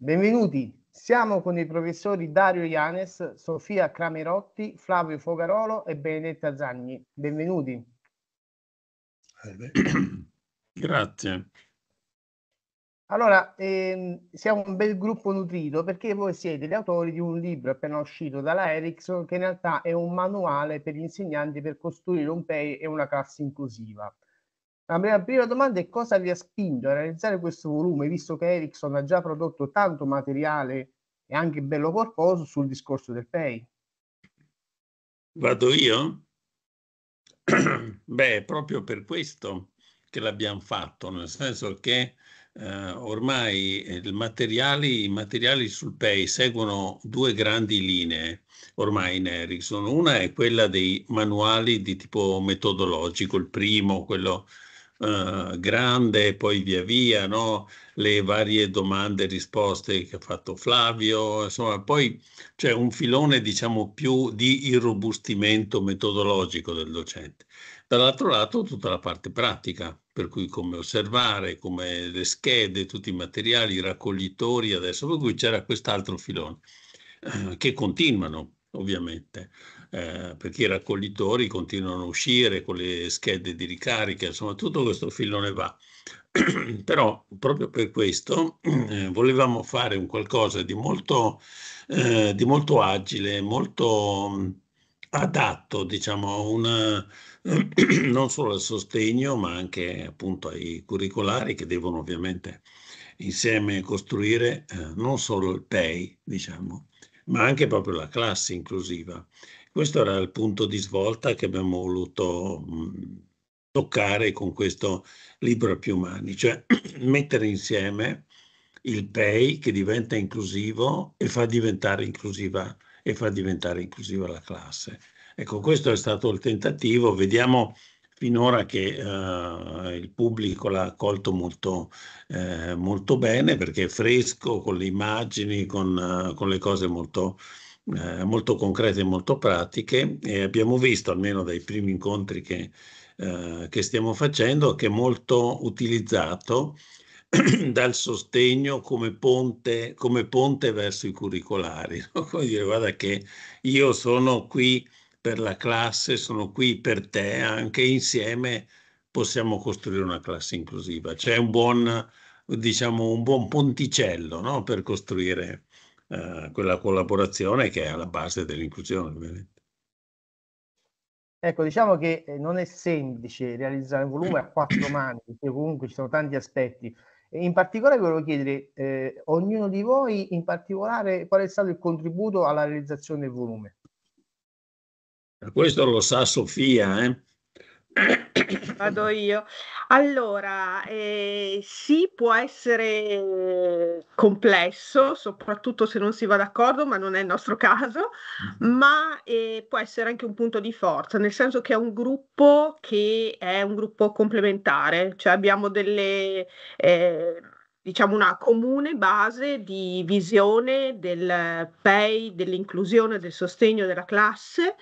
Benvenuti, siamo con i professori Dario Ianes, Sofia Cramerotti, Flavio Fogarolo e Benedetta Zagni. Benvenuti. Grazie. Allora, ehm, siamo un bel gruppo nutrito perché voi siete gli autori di un libro appena uscito dalla Ericsson che in realtà è un manuale per gli insegnanti per costruire un PEI e una classe inclusiva. La mia prima domanda è cosa vi ha spinto a realizzare questo volume, visto che Ericsson ha già prodotto tanto materiale e anche bello corposo sul discorso del PEI. Vado io? Beh, proprio per questo che l'abbiamo fatto, nel senso che eh, ormai materiali, i materiali sul PEI seguono due grandi linee ormai in Ericsson. Una è quella dei manuali di tipo metodologico, il primo, quello eh, grande e poi via via, no? le varie domande e risposte che ha fatto Flavio, insomma, poi c'è un filone diciamo più di irrobustimento metodologico del docente. Dall'altro lato tutta la parte pratica, per cui come osservare, come le schede, tutti i materiali, i raccoglitori adesso, per cui c'era quest'altro filone eh, che continuano ovviamente. Eh, perché i raccoglitori continuano a uscire con le schede di ricarica, insomma tutto questo filone va. Però proprio per questo eh, volevamo fare un qualcosa di molto, eh, di molto agile, molto adatto, diciamo, una, non solo al sostegno, ma anche appunto ai curricolari che devono ovviamente insieme costruire eh, non solo il PEI, diciamo, ma anche proprio la classe inclusiva. Questo era il punto di svolta che abbiamo voluto toccare con questo libro a più mani, cioè mettere insieme il PEI che diventa inclusivo e fa diventare inclusiva, e fa diventare inclusiva la classe. Ecco, questo è stato il tentativo, vediamo finora che uh, il pubblico l'ha accolto molto, eh, molto, bene perché è fresco, con le immagini, con, uh, con le cose molto, eh, molto concrete e molto pratiche e abbiamo visto, almeno dai primi incontri che, eh, che stiamo facendo, che è molto utilizzato dal sostegno come ponte, come ponte verso i curricolari. No? Come dire, guarda che io sono qui per la classe, sono qui per te, anche insieme possiamo costruire una classe inclusiva. C'è un buon, diciamo, un buon ponticello no? per costruire eh, quella collaborazione che è alla base dell'inclusione. Ovviamente. Ecco, diciamo che eh, non è semplice realizzare un volume a quattro mani, perché comunque ci sono tanti aspetti. In particolare volevo chiedere eh, ognuno di voi, in particolare, qual è stato il contributo alla realizzazione del volume? Questo lo sa Sofia, eh? Vado io. Allora, eh, sì, può essere complesso, soprattutto se non si va d'accordo, ma non è il nostro caso, mm-hmm. ma eh, può essere anche un punto di forza, nel senso che è un gruppo che è un gruppo complementare, cioè abbiamo delle... Eh, diciamo una comune base di visione del PEI, dell'inclusione, del sostegno della classe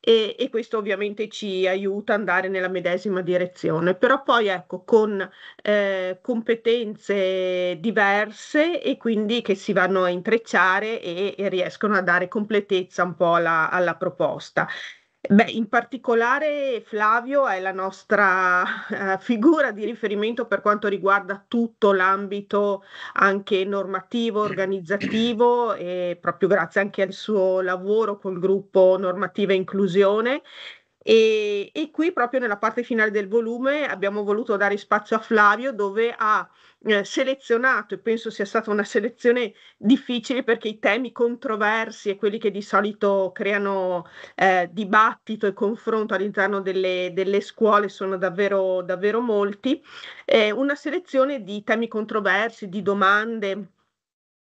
e, e, questo ovviamente ci aiuta ad andare nella medesima direzione, però poi ecco con eh, competenze diverse e quindi che si vanno a intrecciare e, e riescono a dare completezza un po' alla, alla proposta. Beh, in particolare Flavio è la nostra eh, figura di riferimento per quanto riguarda tutto l'ambito anche normativo, organizzativo e proprio grazie anche al suo lavoro col gruppo Normativa e Inclusione e, e, qui proprio nella parte finale del volume abbiamo voluto dare spazio a Flavio dove ha eh, selezionato, e penso sia stata una selezione difficile perché i temi controversi e quelli che di solito creano eh, dibattito e confronto all'interno delle, delle scuole sono davvero, davvero molti, eh, una selezione di temi controversi, di domande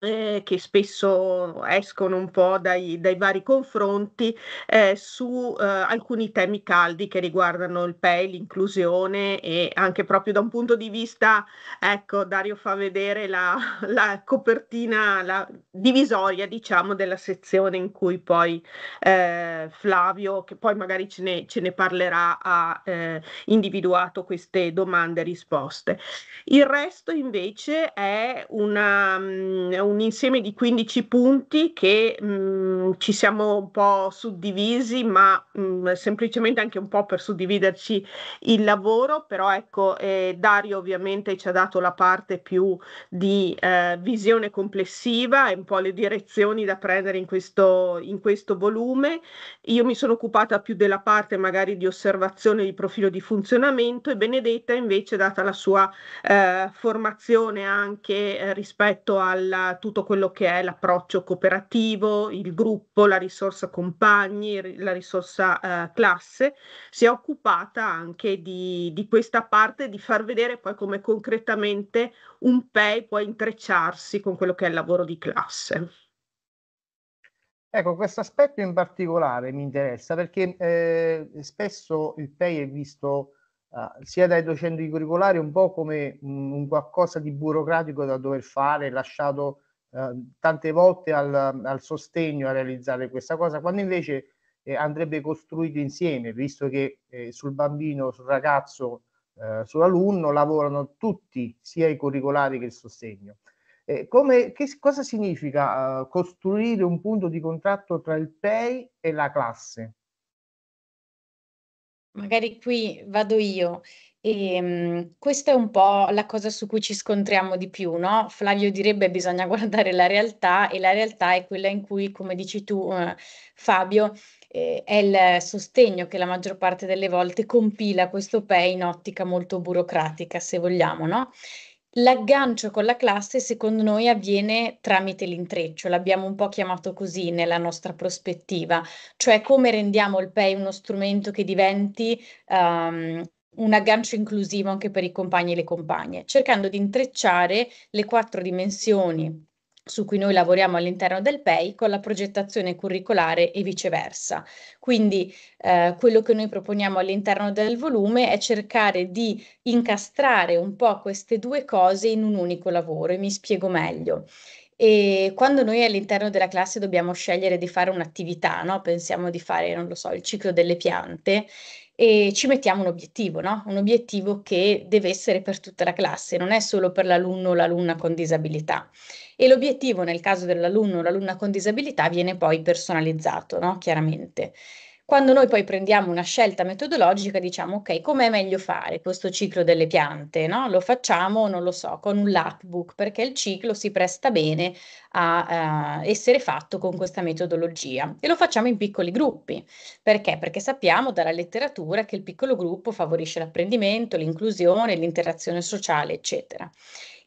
eh, che spesso escono un po' dai, dai vari confronti eh, su eh, alcuni temi caldi che riguardano il PEI, l'inclusione e anche proprio da un punto di vista, ecco, Dario fa vedere la, la copertina, la divisoria, diciamo, della sezione in cui poi eh, Flavio, che poi magari ce ne, ce ne parlerà, ha eh, individuato queste domande e risposte. Il resto invece è una, um, un insieme di 15 punti che mh, mm, ci siamo un po' suddivisi, ma mh, mm, semplicemente anche un po' per suddividerci il lavoro, però ecco, eh, Dario ovviamente ci ha dato la parte più di eh, visione complessiva e un po' le direzioni da prendere in questo, in questo volume. Io mi sono occupata più della parte magari di osservazione di profilo di funzionamento e Benedetta invece, data la sua eh, formazione anche eh, rispetto al tutto quello che è l'approccio cooperativo, il gruppo, la risorsa compagni, la risorsa eh, classe, si è occupata anche di, di, questa parte, di far vedere poi come concretamente un PEI può intrecciarsi con quello che è il lavoro di classe. Ecco, questo aspetto in particolare mi interessa perché eh, spesso il PEI è visto Uh, sia dai docenti curricolari un po' come mh, un qualcosa di burocratico da dover fare, lasciato Ehm, tante volte al, al, sostegno a realizzare questa cosa, quando invece eh, andrebbe costruito insieme, visto che eh, sul bambino, sul ragazzo, eh, sull'alunno lavorano tutti, sia i curricolari che il sostegno. Eh, come, che, cosa significa eh, costruire un punto di contratto tra il PEI e la classe? Magari qui vado io. E, ehm, questa è un po' la cosa su cui ci scontriamo di più, no? Flavio direbbe bisogna guardare la realtà e la realtà è quella in cui, come dici tu, eh, Fabio, eh, è il sostegno che la maggior parte delle volte compila questo PE in ottica molto burocratica, se vogliamo, no? L'aggancio con la classe secondo noi avviene tramite l'intreccio, l'abbiamo un po' chiamato così nella nostra prospettiva, cioè come rendiamo il PEI uno strumento che diventi um, un aggancio inclusivo anche per i compagni e le compagne, cercando di intrecciare le quattro dimensioni su cui noi lavoriamo all'interno del PEI con la progettazione curricolare e viceversa. Quindi eh, quello che noi proponiamo all'interno del volume è cercare di incastrare un po' queste due cose in un unico lavoro e mi spiego meglio. E quando noi all'interno della classe dobbiamo scegliere di fare un'attività, no? pensiamo di fare, non lo so, il ciclo delle piante, e ci mettiamo un obiettivo, no? un obiettivo che deve essere per tutta la classe, non è solo per l'alunno o l'alunna con disabilità. E l'obiettivo nel caso dell'alunno o l'alunna con disabilità viene poi personalizzato, no? chiaramente. Quando noi poi prendiamo una scelta metodologica diciamo ok, com'è meglio fare questo ciclo delle piante? No? Lo facciamo, non lo so, con un lapbook perché il ciclo si presta bene a, a eh, essere fatto con questa metodologia e lo facciamo in piccoli gruppi. Perché? Perché sappiamo dalla letteratura che il piccolo gruppo favorisce l'apprendimento, l'inclusione, l'interazione sociale, eccetera.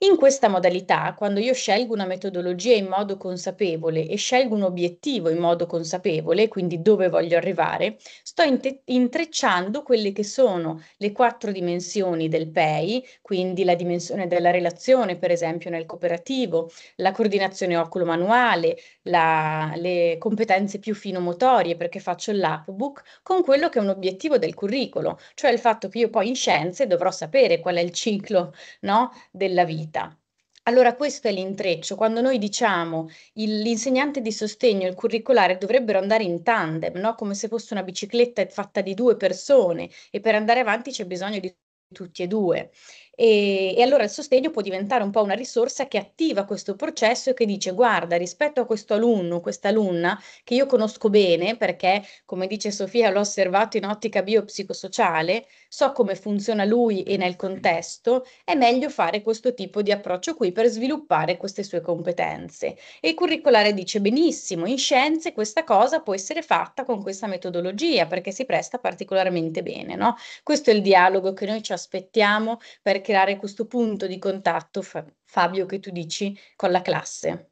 In questa modalità, quando io scelgo una metodologia in modo consapevole e scelgo un obiettivo in modo consapevole, quindi dove voglio arrivare, sto inte- intrecciando quelle che sono le quattro dimensioni del PEI, quindi la dimensione della relazione, per esempio nel cooperativo, la coordinazione oculomanuale, la, le competenze più finomotorie perché faccio l'appbook, con quello che è un obiettivo del curriculum, cioè il fatto che io poi in scienze dovrò sapere qual è il ciclo no, della vita vita. Allora questo è l'intreccio, quando noi diciamo il, l'insegnante di sostegno e il curricolare dovrebbero andare in tandem, no? come se fosse una bicicletta fatta di due persone e per andare avanti c'è bisogno di tutti e due. E, e, allora il sostegno può diventare un po' una risorsa che attiva questo processo e che dice guarda rispetto a questo alunno, questa alunna che io conosco bene perché come dice Sofia l'ho osservato in ottica biopsicosociale, so come funziona lui e nel contesto, è meglio fare questo tipo di approccio qui per sviluppare queste sue competenze. E il curriculare dice benissimo, in scienze questa cosa può essere fatta con questa metodologia perché si presta particolarmente bene. No? Questo è il dialogo che noi ci aspettiamo perché creare questo punto di contatto, Fabio, che tu dici, con la classe?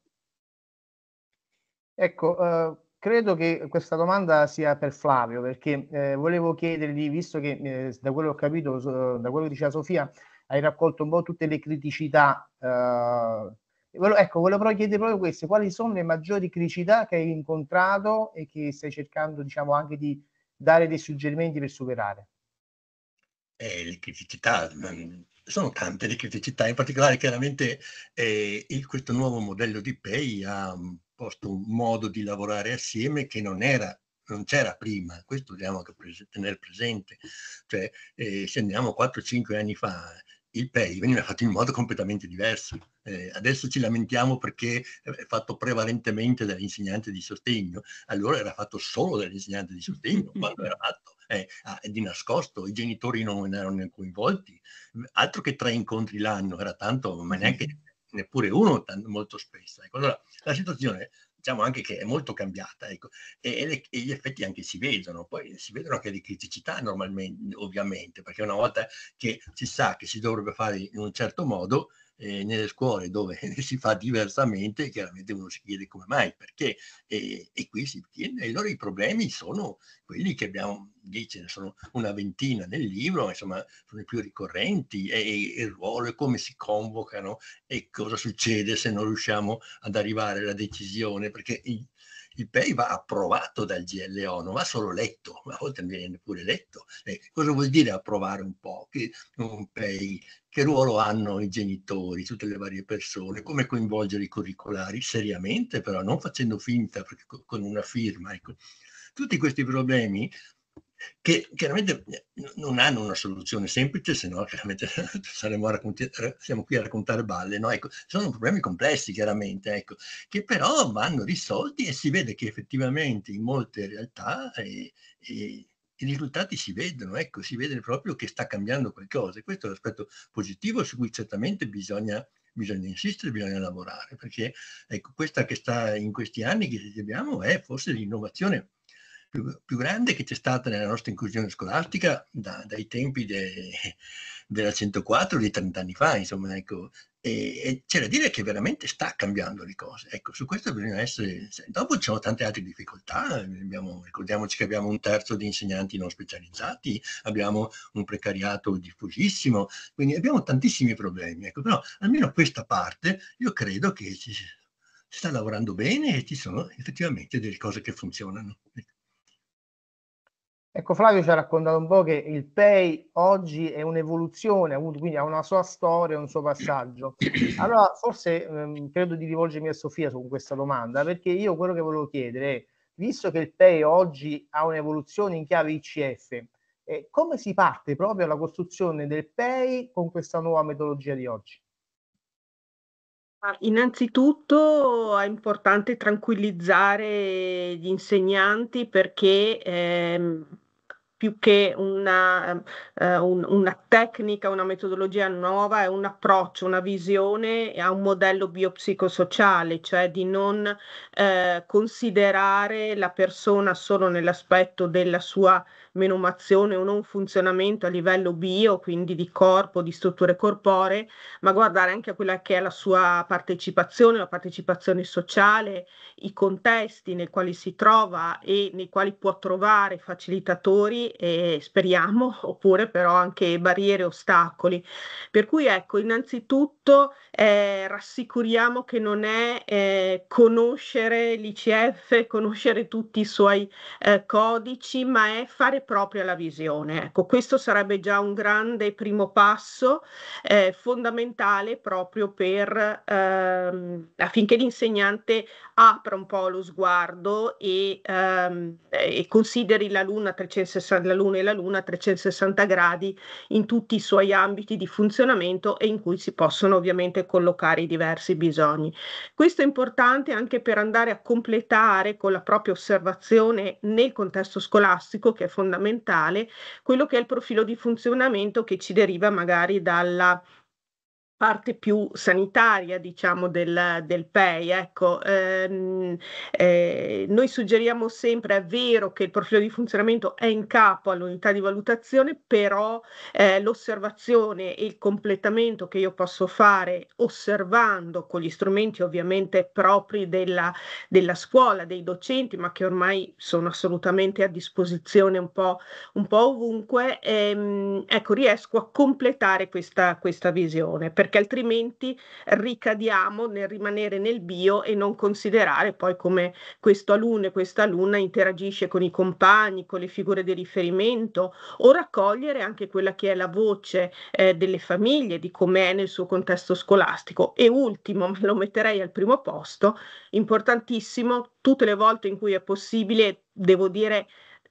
Ecco, uh credo che questa domanda sia per Flavio, perché eh, volevo chiedergli, visto che eh, da quello che ho capito, so, da quello che diceva Sofia, hai raccolto un po' tutte le criticità. Eh, ecco, volevo però chiedere proprio queste, quali sono le maggiori criticità che hai incontrato e che stai cercando, diciamo, anche di dare dei suggerimenti per superare? Eh, le criticità, mm, sono tante le criticità, in particolare chiaramente eh, il, questo nuovo modello di Pay ha mm, posto un modo di lavorare assieme che non era non c'era prima, questo dobbiamo anche pres- tenere presente, cioè eh, se andiamo 4-5 anni fa il PEI veniva fatto in modo completamente diverso, eh, adesso ci lamentiamo perché è fatto prevalentemente dall'insegnante di sostegno, allora era fatto solo dall'insegnante di sostegno quando era fatto eh, ah, di nascosto, i genitori non erano coinvolti, altro che tre incontri l'anno, era tanto, ma neanche neppure uno tanto, molto spesso. Ecco. Allora la situazione diciamo anche che è molto cambiata ecco. e, e, le, e, gli effetti anche si vedono, poi si vedono anche le criticità normalmente, ovviamente, perché una volta che si sa che si dovrebbe fare in un certo modo, eh, nelle scuole dove si fa diversamente, chiaramente uno si chiede come mai, perché, e, eh, e qui si chiede, e allora i problemi sono quelli che abbiamo, lì ce ne sono una ventina nel libro, insomma, sono i più ricorrenti, e, e il ruolo, e come si convocano, e cosa succede se non riusciamo ad arrivare alla decisione, perché il PEI va approvato dal GLO, non va solo letto, a volte non viene neppure letto. Eh, cosa vuol dire approvare un po' che, un PEI? Che ruolo hanno i genitori, tutte le varie persone? Come coinvolgere i curricolari? Seriamente però, non facendo finta perché, con una firma. Ecco. Tutti questi problemi che chiaramente eh, non hanno una soluzione semplice, se no chiaramente saremo a raccont- eh, siamo qui a raccontare balle, no? ecco, sono problemi complessi chiaramente, ecco, che però vanno risolti e si vede che effettivamente in molte realtà e, eh, e i risultati si vedono, ecco, si vede proprio che sta cambiando qualcosa e questo è l'aspetto positivo su cui certamente bisogna bisogna insistere, bisogna lavorare, perché ecco, questa che sta in questi anni che abbiamo è forse l'innovazione più, più grande che c'è stata nella nostra inclusione scolastica da, dai tempi de, della 104 di 30 anni fa, insomma, ecco, e, e c'è da dire che veramente sta cambiando le cose. Ecco, su questo bisogna essere... Dopo ci sono tante altre difficoltà, abbiamo, ricordiamoci che abbiamo un terzo di insegnanti non specializzati, abbiamo un precariato diffusissimo, quindi abbiamo tantissimi problemi. Ecco, però almeno questa parte io credo che ci si sta lavorando bene e ci sono effettivamente delle cose che funzionano. Ecco. Ecco, Flavio ci ha raccontato un po' che il Pay oggi è un'evoluzione, quindi ha una sua storia, un suo passaggio. Allora, forse ehm, credo di rivolgermi a Sofia su questa domanda, perché io quello che volevo chiedere è, visto che il Pay oggi ha un'evoluzione in chiave ICF, eh, come si parte proprio alla costruzione del Pay con questa nuova metodologia di oggi? Innanzitutto è importante tranquillizzare gli insegnanti perché ehm, più che una, eh, eh, un, una, tecnica, una metodologia nuova, è un approccio, una visione a un modello biopsicosociale, cioè di non eh, considerare la persona solo nell'aspetto della sua menomazione o non funzionamento a livello bio, quindi di corpo, di strutture corporee, ma guardare anche a quella che è la sua partecipazione, la partecipazione sociale, i contesti nei quali si trova e nei quali può trovare facilitatori eh, speriamo, oppure però anche barriere e ostacoli. Per cui ecco, innanzitutto eh, rassicuriamo che non è eh, conoscere l'ICF, conoscere tutti i suoi eh, codici, ma è fare propria la visione. Ecco, questo sarebbe già un grande primo passo eh, fondamentale proprio per ehm, affinché l'insegnante apra un po' lo sguardo e, ehm, e consideri la luna 360 la Luna e la Luna a 360 gradi in tutti i suoi ambiti di funzionamento e in cui si possono ovviamente collocare i diversi bisogni. Questo è importante anche per andare a completare con la propria osservazione nel contesto scolastico, che è fondamentale, quello che è il profilo di funzionamento che ci deriva magari dalla parte più sanitaria, diciamo, del, del PEI. Ecco, ehm, eh, noi suggeriamo sempre, è vero che il profilo di funzionamento è in capo all'unità di valutazione, però eh, l'osservazione e il completamento che io posso fare osservando con gli strumenti ovviamente propri della, della scuola, dei docenti, ma che ormai sono assolutamente a disposizione un po', un po ovunque, ehm, ecco, riesco a completare questa, questa visione perché altrimenti ricadiamo nel rimanere nel bio e non considerare poi come questo alunno e questa alunna interagisce con i compagni, con le figure di riferimento o raccogliere anche quella che è la voce eh, delle famiglie, di com'è nel suo contesto scolastico. E ultimo, me lo metterei al primo posto, importantissimo, tutte le volte in cui è possibile, devo dire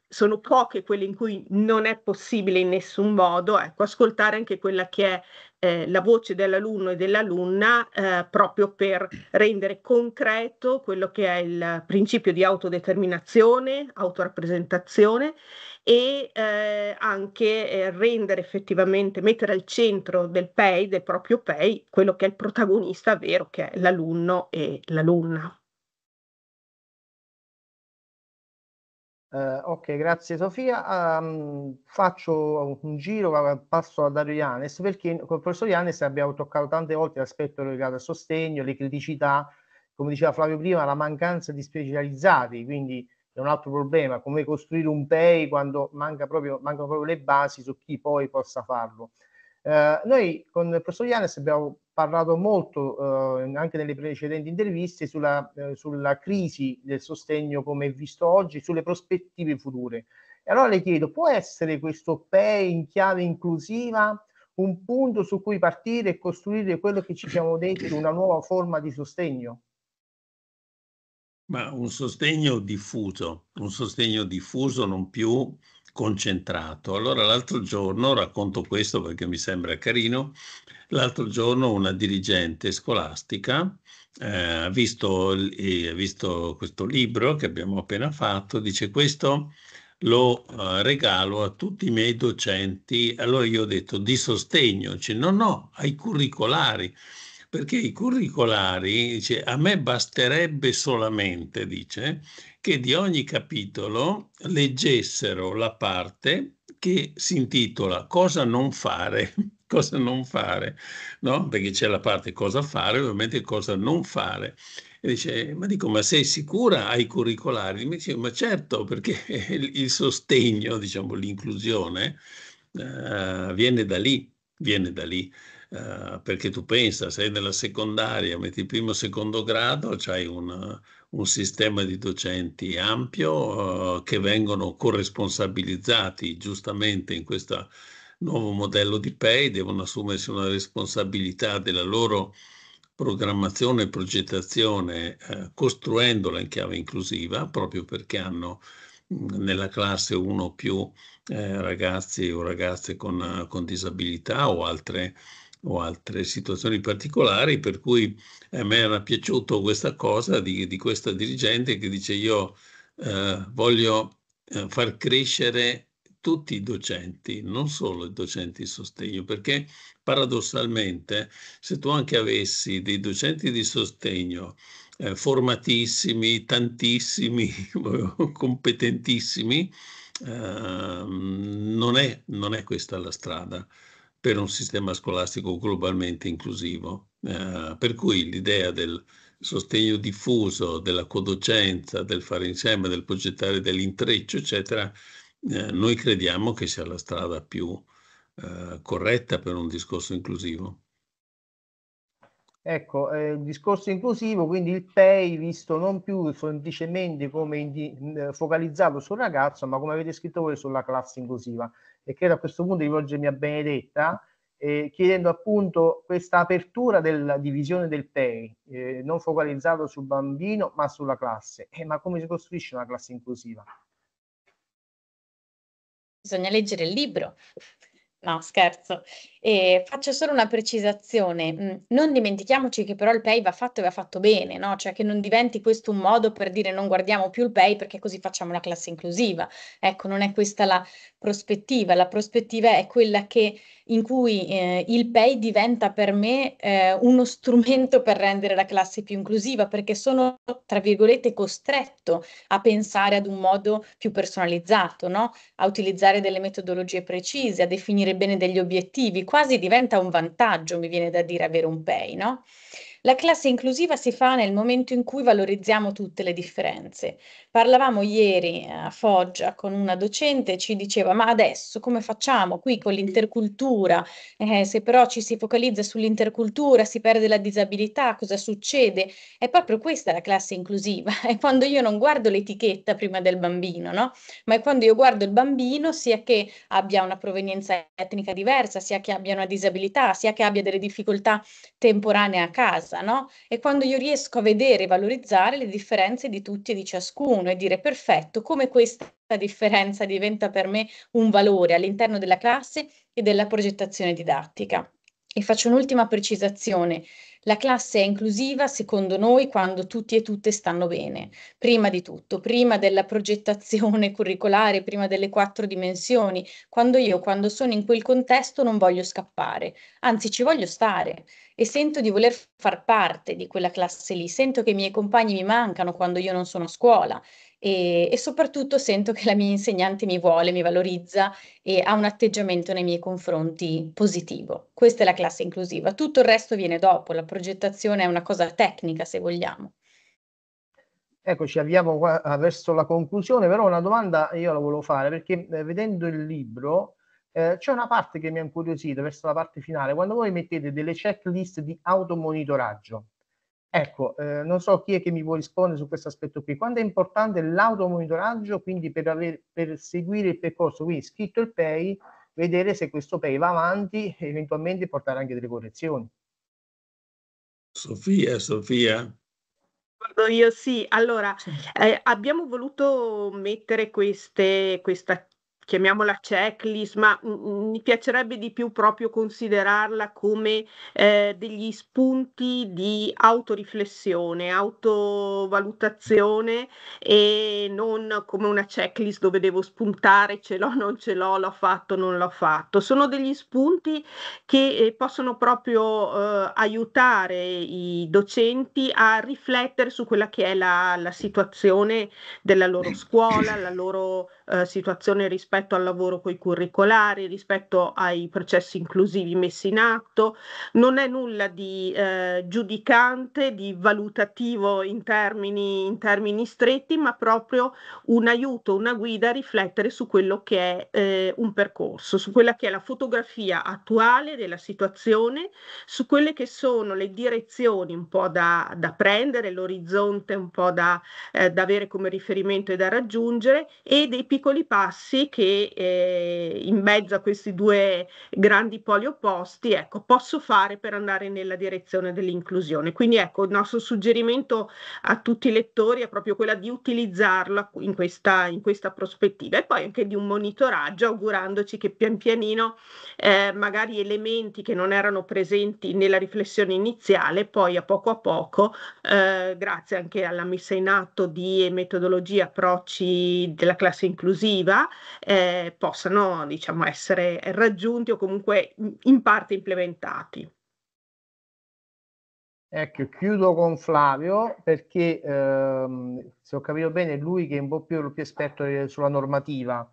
sono poche quelle in cui non è possibile in nessun modo ecco, ascoltare anche quella che è eh, la voce dell'alunno e dell'alunna eh, proprio per rendere concreto quello che è il principio di autodeterminazione, autorappresentazione e eh, anche eh, rendere effettivamente, mettere al centro del PEI, del proprio PEI, quello che è il protagonista vero, che è l'alunno e l'alunna. Eh, ok, grazie Sofia. Um, faccio un giro, passo a Dario Arianes, perché con il professor Ianes abbiamo toccato tante volte l'aspetto legato al sostegno, le criticità, come diceva Flavio prima, la mancanza di specializzati, quindi è un altro problema, come costruire un PEI quando manca proprio, mancano proprio le basi su chi poi possa farlo. Eh, noi con il professor Ianes abbiamo parlato molto eh, anche nelle precedenti interviste sulla, eh, sulla, crisi del sostegno come visto oggi, sulle prospettive future. E allora le chiedo, può essere questo PE in chiave inclusiva un punto su cui partire e costruire quello che ci siamo detti, una nuova forma di sostegno? Ma un sostegno diffuso, un sostegno diffuso non più concentrato. Allora l'altro giorno, racconto questo perché mi sembra carino, l'altro giorno una dirigente scolastica eh, ha, visto, eh, visto, questo libro che abbiamo appena fatto, dice questo lo eh, regalo a tutti i miei docenti. Allora io ho detto di sostegno, dice no, no, ai curricolari perché i curricolari, dice, a me basterebbe solamente, dice, che di ogni capitolo leggessero la parte che si intitola Cosa non fare, cosa non fare, no? Perché c'è la parte cosa fare, ovviamente cosa non fare. E dice, ma dico, ma sei sicura ai curricolari? Mi dice, ma certo, perché il sostegno, diciamo, l'inclusione eh, viene da lì, viene da lì. Eh, perché tu pensa, sei nella secondaria, metti primo e secondo grado, c'hai un, un, sistema di docenti ampio eh, che vengono corresponsabilizzati giustamente in questo nuovo modello di PEI, devono assumersi una responsabilità della loro programmazione e progettazione eh, costruendola in chiave inclusiva, proprio perché hanno mm, nella classe uno o più eh, ragazzi o ragazze con, con disabilità o altre o altre situazioni particolari, per cui a eh, me era piaciuto questa cosa di, di questa dirigente che dice io eh, voglio eh, far crescere tutti i docenti, non solo i docenti di sostegno, perché paradossalmente se tu anche avessi dei docenti di sostegno eh, formatissimi, tantissimi, competentissimi, ehm, non è, non è questa la strada per un sistema scolastico globalmente inclusivo. Eh, per cui l'idea del sostegno diffuso, della codocenza, del fare insieme, del progettare dell'intreccio, eccetera, eh, noi crediamo che sia la strada più eh, corretta per un discorso inclusivo. Ecco, eh, il discorso inclusivo, quindi il PEI visto non più semplicemente come indi- eh, focalizzato sul ragazzo, ma come avete scritto voi sulla classe inclusiva. E credo a questo punto rivolgermi a Benedetta eh, chiedendo appunto questa apertura della divisione del PEI, eh, non focalizzato sul bambino, ma sulla classe. Eh, ma come si costruisce una classe inclusiva? Bisogna leggere il libro. No, scherzo. E faccio solo una precisazione. Mm, non dimentichiamoci che però il PEI va fatto e va fatto bene, no? Cioè che non diventi questo un modo per dire non guardiamo più il PEI perché così facciamo una classe inclusiva. Ecco, non è questa la prospettiva. La prospettiva è quella che, in cui eh, il PEI diventa per me eh, uno strumento per rendere la classe più inclusiva perché sono, tra virgolette, costretto a pensare ad un modo più personalizzato, no? A utilizzare delle metodologie precise, a definire bene degli obiettivi, quasi diventa un vantaggio, mi viene da dire, avere un pay, no? La classe inclusiva si fa nel momento in cui valorizziamo tutte le differenze. Parlavamo ieri eh, a Foggia con una docente ci diceva ma adesso come facciamo qui con l'intercultura? Eh, se però ci si focalizza sull'intercultura si perde la disabilità, cosa succede? È proprio questa la classe inclusiva, è quando io non guardo l'etichetta prima del bambino, no? ma è quando io guardo il bambino sia che abbia una provenienza etnica diversa, sia che abbia una disabilità, sia che abbia delle difficoltà temporanee a casa casa, no? E quando io riesco a vedere e valorizzare le differenze di tutti e di ciascuno e dire perfetto, come questa differenza diventa per me un valore all'interno della classe e della progettazione didattica. E faccio un'ultima precisazione. La classe è inclusiva secondo noi quando tutti e tutte stanno bene, prima di tutto, prima della progettazione curricolare, prima delle quattro dimensioni, quando io, quando sono in quel contesto, non voglio scappare, anzi ci voglio stare e sento di voler far parte di quella classe lì, sento che i miei compagni mi mancano quando io non sono a scuola e, e, soprattutto sento che la mia insegnante mi vuole, mi valorizza e ha un atteggiamento nei miei confronti positivo. Questa è la classe inclusiva, tutto il resto viene dopo, la progettazione è una cosa tecnica se vogliamo. Ecco, ci avviamo qua, eh, verso la conclusione, però una domanda io la volevo fare perché eh, vedendo il libro eh, c'è una parte che mi ha incuriosito verso la parte finale, quando voi mettete delle checklist di automonitoraggio Ecco, eh, non so chi è che mi vuole rispondere su questo aspetto qui. Quando è importante l'automonitoraggio, quindi per, avere, per seguire il percorso, quindi scritto il PEI, vedere se questo PEI va avanti e eventualmente portare anche delle correzioni. Sofia, Sofia. Io sì, allora eh, abbiamo voluto mettere queste, questa chiamiamola checklist, ma mm, mm, mi piacerebbe di più proprio considerarla come eh, degli spunti di autoriflessione, autovalutazione e non come una checklist dove devo spuntare ce l'ho, non ce l'ho, l'ho fatto, non l'ho fatto. Sono degli spunti che eh, possono proprio eh, aiutare i docenti a riflettere su quella che è la, la situazione della loro scuola, la loro eh, situazione rispetto al lavoro coi curricolari, rispetto ai processi inclusivi messi in atto, non è nulla di eh, giudicante, di valutativo in termini, in termini, stretti, ma proprio un aiuto, una guida a riflettere su quello che è eh, un percorso, su quella che è la fotografia attuale della situazione, su quelle che sono le direzioni un po' da, da prendere, l'orizzonte un po' da, eh, da avere come riferimento e da raggiungere e dei piccoli passi che eh, in mezzo a questi due grandi poli opposti ecco, posso fare per andare nella direzione dell'inclusione. Quindi ecco, il nostro suggerimento a tutti i lettori è proprio quella di utilizzarla in questa, in questa prospettiva e poi anche di un monitoraggio augurandoci che pian pianino eh, magari elementi che non erano presenti nella riflessione iniziale poi a poco a poco, eh, grazie anche alla messa in atto di metodologie, approcci della classe inclusiva, inclusiva eh, possano diciamo, essere raggiunti o comunque in parte implementati. Ecco, chiudo con Flavio perché ehm, se ho capito bene è lui che è un po' più, più esperto eh, sulla normativa.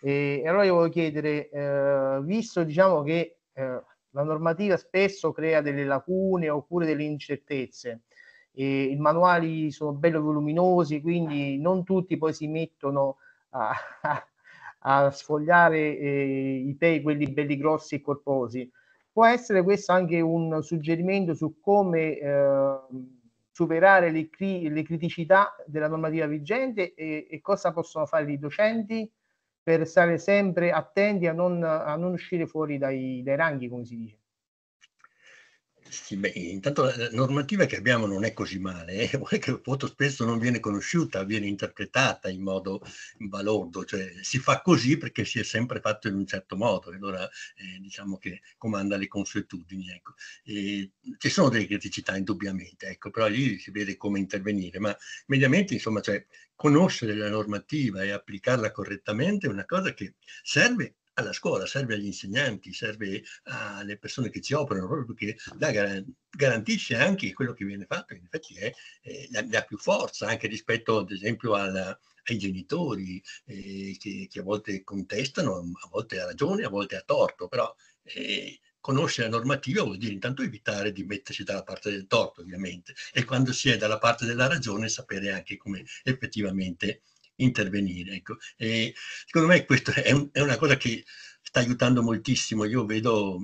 E, e allora io voglio chiedere, eh, visto diciamo che eh, la normativa spesso crea delle lacune oppure delle incertezze, e i manuali sono belli voluminosi, quindi non tutti poi si mettono a, a sfogliare eh, i pei, quelli belli grossi e corposi. Può essere questo anche un suggerimento su come eh, superare le, cri- le, criticità della normativa vigente e, e, cosa possono fare i docenti per stare sempre attenti a non, a non uscire fuori dai, dai ranghi, come si dice. Sì, beh, intanto la normativa che abbiamo non è così male, eh, che molto spesso non viene conosciuta, viene interpretata in modo balordo, cioè si fa così perché si è sempre fatto in un certo modo, allora eh, diciamo che comanda le consuetudini. Ecco. E ci sono delle criticità indubbiamente, ecco, però lì si vede come intervenire, ma mediamente insomma, cioè, conoscere la normativa e applicarla correttamente è una cosa che serve alla scuola, serve agli insegnanti, serve alle persone che ci operano, proprio perché la garantisce anche quello che viene fatto, in effetti è, eh, la, più forza anche rispetto ad esempio alla, ai genitori eh, che, che, a volte contestano, a volte ha ragione, a volte ha torto, però eh, conoscere la normativa vuol dire intanto evitare di mettersi dalla parte del torto ovviamente e quando si è dalla parte della ragione sapere anche come effettivamente intervenire. Ecco. E secondo me questa è, un, è, una cosa che sta aiutando moltissimo. Io vedo,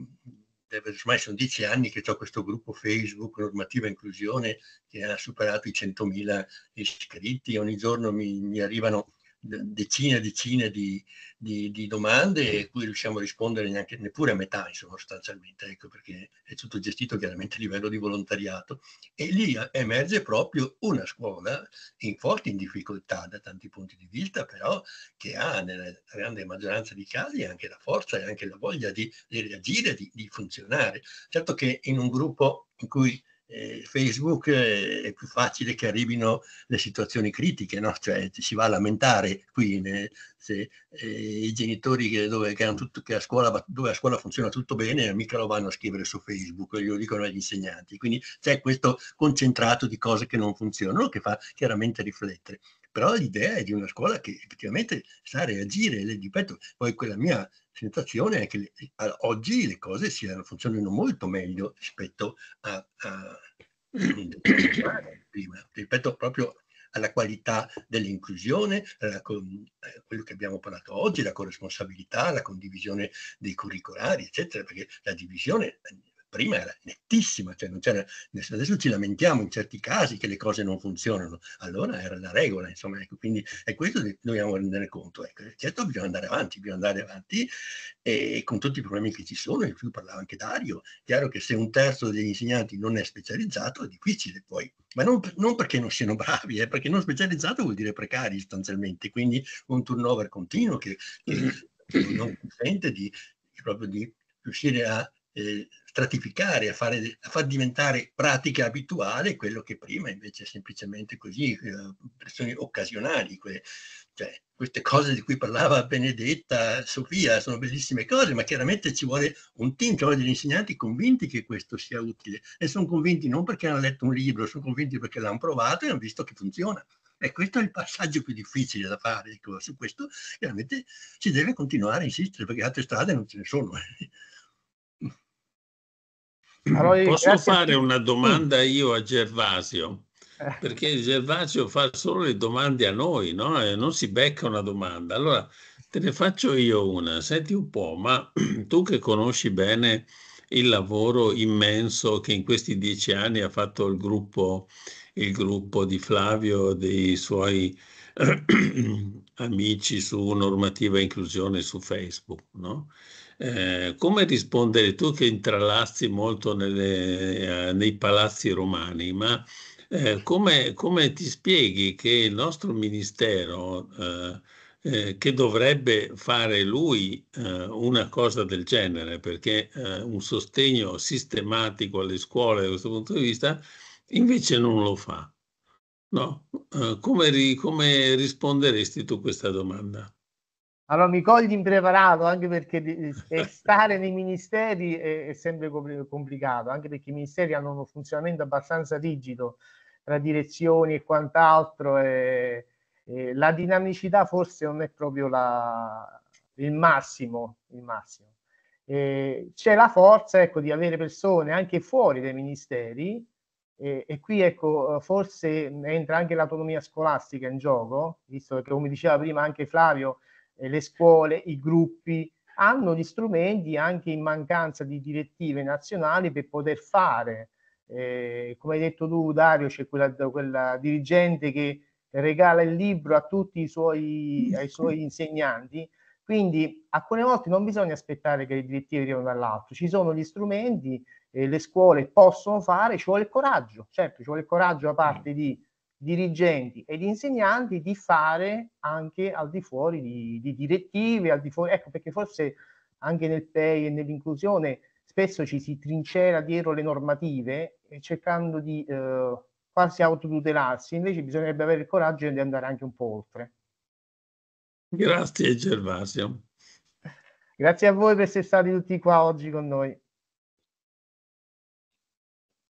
ormai sono dieci anni che ho questo gruppo Facebook Normativa Inclusione che ha superato i 100.000 iscritti, ogni giorno mi, mi arrivano decine e decine di, di, di, domande e cui riusciamo a rispondere neanche, neppure a metà, insomma, sostanzialmente, ecco, perché è tutto gestito chiaramente a livello di volontariato. E lì emerge proprio una scuola in forte in difficoltà da tanti punti di vista, però che ha nella grande maggioranza di casi anche la forza e anche la voglia di, di reagire, di funzionare. Certo che in un gruppo in cui eh, Facebook è più facile che arrivino le situazioni critiche, no? cioè ci si va a lamentare qui ne, se eh, i genitori che, dove, che tutto, che a scuola, dove a scuola funziona tutto bene mica lo vanno a scrivere su Facebook, glielo dicono agli insegnanti, quindi c'è questo concentrato di cose che non funzionano che fa chiaramente riflettere però l'idea è di una scuola che effettivamente sa reagire, le ripeto, poi quella mia sensazione è che le, oggi le cose siano, funzionano molto meglio rispetto a, a prima, rispetto proprio alla qualità dell'inclusione, alla, eh, eh, quello che abbiamo parlato oggi, la corresponsabilità, la condivisione dei curricolari, eccetera, perché la divisione prima era nettissima, cioè non c'era, adesso ci lamentiamo in certi casi che le cose non funzionano, allora era la regola, insomma, ecco, quindi è questo che dobbiamo rendere conto. Ecco. Certo bisogna andare avanti, bisogna andare avanti e, con tutti i problemi che ci sono, in più parlava anche Dario, chiaro che se un terzo degli insegnanti non è specializzato è difficile poi, ma non, non perché non siano bravi, eh, perché non specializzato vuol dire precari sostanzialmente, quindi un turnover continuo che, che mm. non consente di, proprio di riuscire a eh, stratificare, a, fare, a, far diventare pratica abituale quello che prima invece è semplicemente così, eh, persone occasionali. Que cioè, queste cose di cui parlava Benedetta, Sofia, sono bellissime cose, ma chiaramente ci vuole un team, ci vuole degli insegnanti convinti che questo sia utile. E sono convinti non perché hanno letto un libro, sono convinti perché l'hanno provato e hanno visto che funziona. E questo è il passaggio più difficile da fare. Ecco, su questo chiaramente si deve continuare a insistere perché altre strade non ce ne sono. Eh. Allora, Posso fare a... una domanda mm. io a Gervasio? Eh. Perché Gervasio fa solo le domande a noi, no? E non si becca una domanda. Allora, te ne faccio io una. Senti un po', ma tu che conosci bene il lavoro immenso che in questi dieci anni ha fatto il gruppo, il gruppo di Flavio, dei suoi amici su normativa e inclusione su Facebook, no? Eh, come rispondere tu che intralazzi molto nelle, eh, nei palazzi romani, ma eh, come, come, ti spieghi che il nostro ministero, eh, eh, che dovrebbe fare lui una cosa del genere, perché un sostegno sistematico alle scuole da questo punto di vista, invece non lo fa? No? Come, come risponderesti tu a questa domanda? Allora mi cogli impreparato anche perché stare nei ministeri è, è sempre complicato, anche perché i ministeri hanno un funzionamento abbastanza rigido tra direzioni e quant'altro. E, e la dinamicità forse non è proprio la, il massimo. Il massimo. c'è la forza ecco, di avere persone anche fuori dai ministeri e, e, qui ecco, forse entra anche l'autonomia scolastica in gioco, visto che come diceva prima anche Flavio, eh, le scuole, i gruppi hanno gli strumenti anche in mancanza di direttive nazionali per poter fare. Eh, come hai detto tu Dario, c'è quella, quella dirigente che regala il libro a tutti i suoi, ai suoi insegnanti. Quindi alcune volte non bisogna aspettare che le direttive arrivino dall'alto, ci sono gli strumenti, eh, le scuole possono fare, ci vuole il coraggio, certo ci vuole il coraggio da parte di dirigenti ed insegnanti di fare anche al di fuori di, di direttive, al di fuori, ecco perché forse anche nel PEI e nell'inclusione spesso ci si trincera dietro le normative e eh, cercando di eh, farsi autotutelarsi, invece bisognerebbe avere il coraggio di andare anche un po' oltre. Grazie Gervasio. Grazie a voi per essere stati tutti qua oggi con noi.